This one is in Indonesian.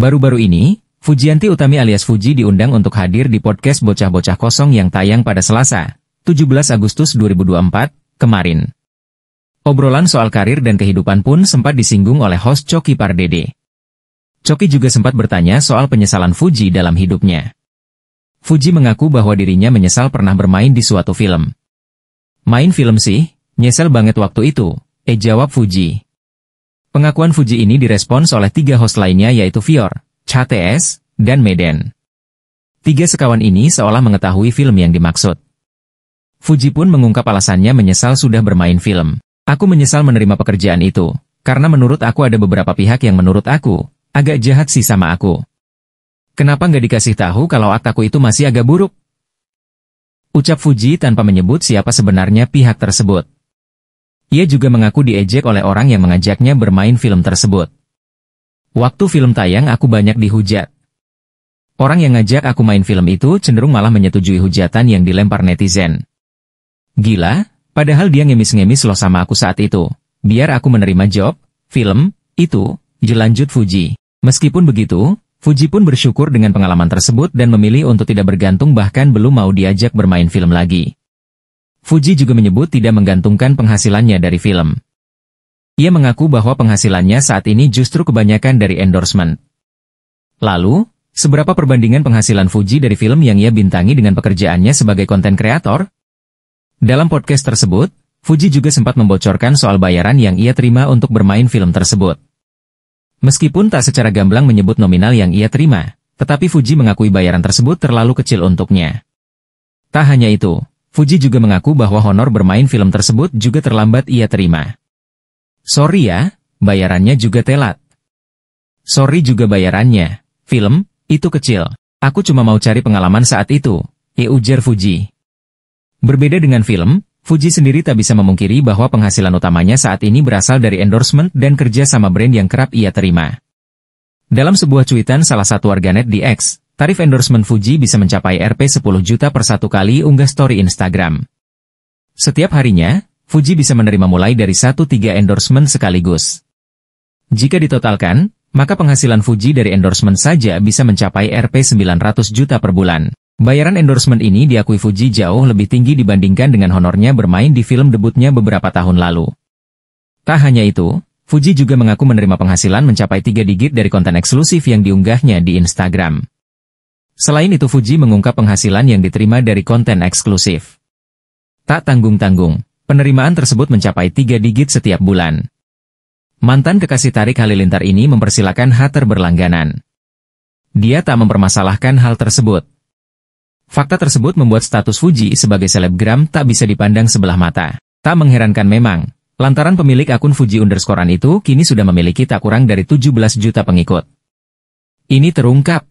Baru-baru ini, Fujianti Utami alias Fuji diundang untuk hadir di podcast Bocah-Bocah Kosong yang tayang pada Selasa, 17 Agustus 2024, kemarin. Obrolan soal karir dan kehidupan pun sempat disinggung oleh host Coki Pardede. Coki juga sempat bertanya soal penyesalan Fuji dalam hidupnya. Fuji mengaku bahwa dirinya menyesal pernah bermain di suatu film. Main film sih, nyesel banget waktu itu, eh jawab Fuji. Pengakuan Fuji ini direspons oleh tiga host lainnya yaitu Fior, CTS, dan Meden. Tiga sekawan ini seolah mengetahui film yang dimaksud. Fuji pun mengungkap alasannya menyesal sudah bermain film. Aku menyesal menerima pekerjaan itu, karena menurut aku ada beberapa pihak yang menurut aku, agak jahat sih sama aku. Kenapa nggak dikasih tahu kalau aku itu masih agak buruk? Ucap Fuji tanpa menyebut siapa sebenarnya pihak tersebut. Ia juga mengaku diejek oleh orang yang mengajaknya bermain film tersebut. Waktu film tayang aku banyak dihujat. Orang yang ngajak aku main film itu cenderung malah menyetujui hujatan yang dilempar netizen. Gila, padahal dia ngemis-ngemis loh sama aku saat itu. Biar aku menerima job, film, itu, jelanjut Fuji. Meskipun begitu, Fuji pun bersyukur dengan pengalaman tersebut dan memilih untuk tidak bergantung bahkan belum mau diajak bermain film lagi. Fuji juga menyebut tidak menggantungkan penghasilannya dari film. Ia mengaku bahwa penghasilannya saat ini justru kebanyakan dari endorsement. Lalu, seberapa perbandingan penghasilan Fuji dari film yang ia bintangi dengan pekerjaannya sebagai konten kreator? Dalam podcast tersebut, Fuji juga sempat membocorkan soal bayaran yang ia terima untuk bermain film tersebut. Meskipun tak secara gamblang menyebut nominal yang ia terima, tetapi Fuji mengakui bayaran tersebut terlalu kecil untuknya. Tak hanya itu, Fuji juga mengaku bahwa honor bermain film tersebut juga terlambat ia terima. Sorry ya, bayarannya juga telat. Sorry juga bayarannya, film, itu kecil. Aku cuma mau cari pengalaman saat itu, ya ujar Fuji. Berbeda dengan film, Fuji sendiri tak bisa memungkiri bahwa penghasilan utamanya saat ini berasal dari endorsement dan kerja sama brand yang kerap ia terima. Dalam sebuah cuitan salah satu warganet di X, Tarif endorsement Fuji bisa mencapai Rp 10 juta per satu kali unggah story Instagram. Setiap harinya, Fuji bisa menerima mulai dari 1-3 endorsement sekaligus. Jika ditotalkan, maka penghasilan Fuji dari endorsement saja bisa mencapai Rp 900 juta per bulan. Bayaran endorsement ini diakui Fuji jauh lebih tinggi dibandingkan dengan honornya bermain di film debutnya beberapa tahun lalu. Tak hanya itu, Fuji juga mengaku menerima penghasilan mencapai 3 digit dari konten eksklusif yang diunggahnya di Instagram. Selain itu Fuji mengungkap penghasilan yang diterima dari konten eksklusif. Tak tanggung-tanggung, penerimaan tersebut mencapai tiga digit setiap bulan. Mantan kekasih Tarik Halilintar ini mempersilahkan Hatter berlangganan. Dia tak mempermasalahkan hal tersebut. Fakta tersebut membuat status Fuji sebagai selebgram tak bisa dipandang sebelah mata. Tak mengherankan memang, lantaran pemilik akun Fuji underscorean itu kini sudah memiliki tak kurang dari 17 juta pengikut. Ini terungkap